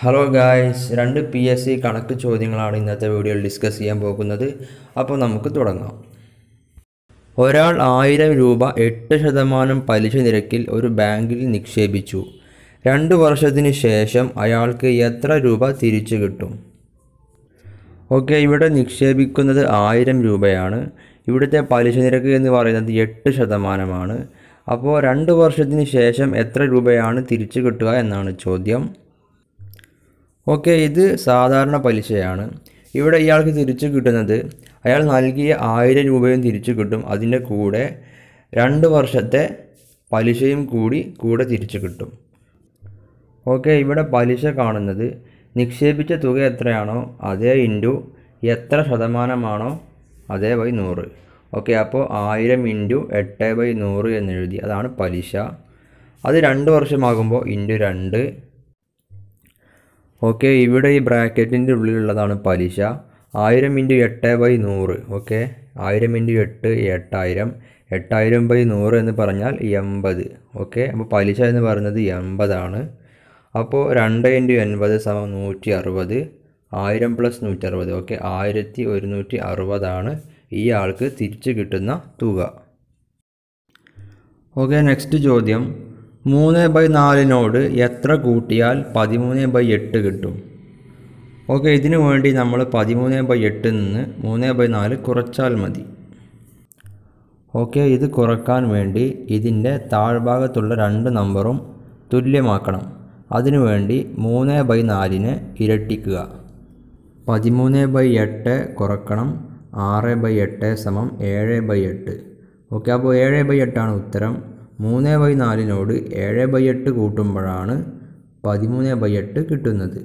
hello guys രണ്ട് P S C കണക്ക് ചോദ്യങ്ങളാണ് ഇന്നത്തെ വീഡിയോയിൽ ഡിസ്കസ് ചെയ്യാൻ പോകുന്നത് അപ്പോൾ നമുക്ക് തുടങ്ങാം ഒരാൾ ആയിരം രൂപ എട്ട് ശതമാനം പലിശ നിരക്കിൽ ഒരു ബാങ്കിൽ നിക്ഷേപിച്ചു രണ്ട് വർഷത്തിന് ശേഷം അയാൾക്ക് എത്ര രൂപ തിരിച്ചു കിട്ടും ഓക്കെ ഇവിടെ നിക്ഷേപിക്കുന്നത് ആയിരം രൂപയാണ് ഇവിടുത്തെ പലിശ നിരക്ക് എന്ന് പറയുന്നത് എട്ട് ശതമാനമാണ് അപ്പോൾ രണ്ട് വർഷത്തിന് ശേഷം എത്ര രൂപയാണ് തിരിച്ചു കിട്ടുക എന്നാണ് ചോദ്യം ഓക്കെ ഇത് സാധാരണ പലിശയാണ് ഇവിടെ ഇയാൾക്ക് തിരിച്ചു കിട്ടുന്നത് അയാൾ നൽകിയ ആയിരം രൂപയും തിരിച്ചു കിട്ടും അതിൻ്റെ കൂടെ രണ്ട് വർഷത്തെ പലിശയും കൂടി കൂടെ തിരിച്ചു കിട്ടും ഓക്കെ ഇവിടെ പലിശ കാണുന്നത് നിക്ഷേപിച്ച തുക എത്രയാണോ അതേ ഇൻറ്റു എത്ര ശതമാനമാണോ അതേ ബൈ നൂറ് ഓക്കെ അപ്പോൾ ആയിരം ഇൻറ്റു എട്ട് ബൈ നൂറ് എന്നെഴുതി അതാണ് പലിശ അത് രണ്ട് വർഷമാകുമ്പോൾ ഇൻറ്റു രണ്ട് ഓക്കെ ഇവിടെ ഈ ബ്രാക്കറ്റിൻ്റെ ഉള്ളിലുള്ളതാണ് പലിശ ആയിരം ഇൻറ്റു എട്ട് ബൈ നൂറ് ഓക്കെ ആയിരം ഇൻറ്റു എട്ട് എട്ടായിരം എട്ടായിരം ബൈ നൂറ് എന്ന് പറഞ്ഞാൽ എൺപത് ഓക്കെ അപ്പോൾ പലിശ എന്ന് പറയുന്നത് എൺപതാണ് അപ്പോൾ രണ്ട് ഇൻറ്റു എൺപത് സമം നൂറ്റി അറുപത് ആയിരം പ്ലസ് നൂറ്റി അറുപത് ഓക്കെ ആയിരത്തി ഒരുന്നൂറ്റി അറുപതാണ് ഈ ആൾക്ക് തിരിച്ചു കിട്ടുന്ന തുക ഓക്കെ നെക്സ്റ്റ് ചോദ്യം മൂന്ന് ബൈ നാലിനോട് എത്ര കൂട്ടിയാൽ പതിമൂന്ന് ബൈ എട്ട് കിട്ടും ഓക്കെ ഇതിനു വേണ്ടി നമ്മൾ പതിമൂന്ന് ബൈ എട്ടിൽ നിന്ന് മൂന്ന് ബൈ നാല് കുറച്ചാൽ മതി ഓക്കെ ഇത് കുറക്കാൻ വേണ്ടി ഇതിൻ്റെ താഴ്ഭാഗത്തുള്ള രണ്ട് നമ്പറും തുല്യമാക്കണം അതിനു വേണ്ടി മൂന്ന് ബൈ നാലിനെ ഇരട്ടിക്കുക പതിമൂന്ന് ബൈ എട്ട് കുറക്കണം ആറ് ബൈ എട്ട് സമം ഏഴ് ബൈ എട്ട് ഓക്കെ അപ്പോൾ ഏഴ് ബൈ എട്ടാണ് ഉത്തരം മൂന്ന് ബൈ നാലിനോട് ഏഴ് ബൈ എട്ട് കൂട്ടുമ്പോഴാണ് പതിമൂന്ന് ബൈ എട്ട് കിട്ടുന്നത്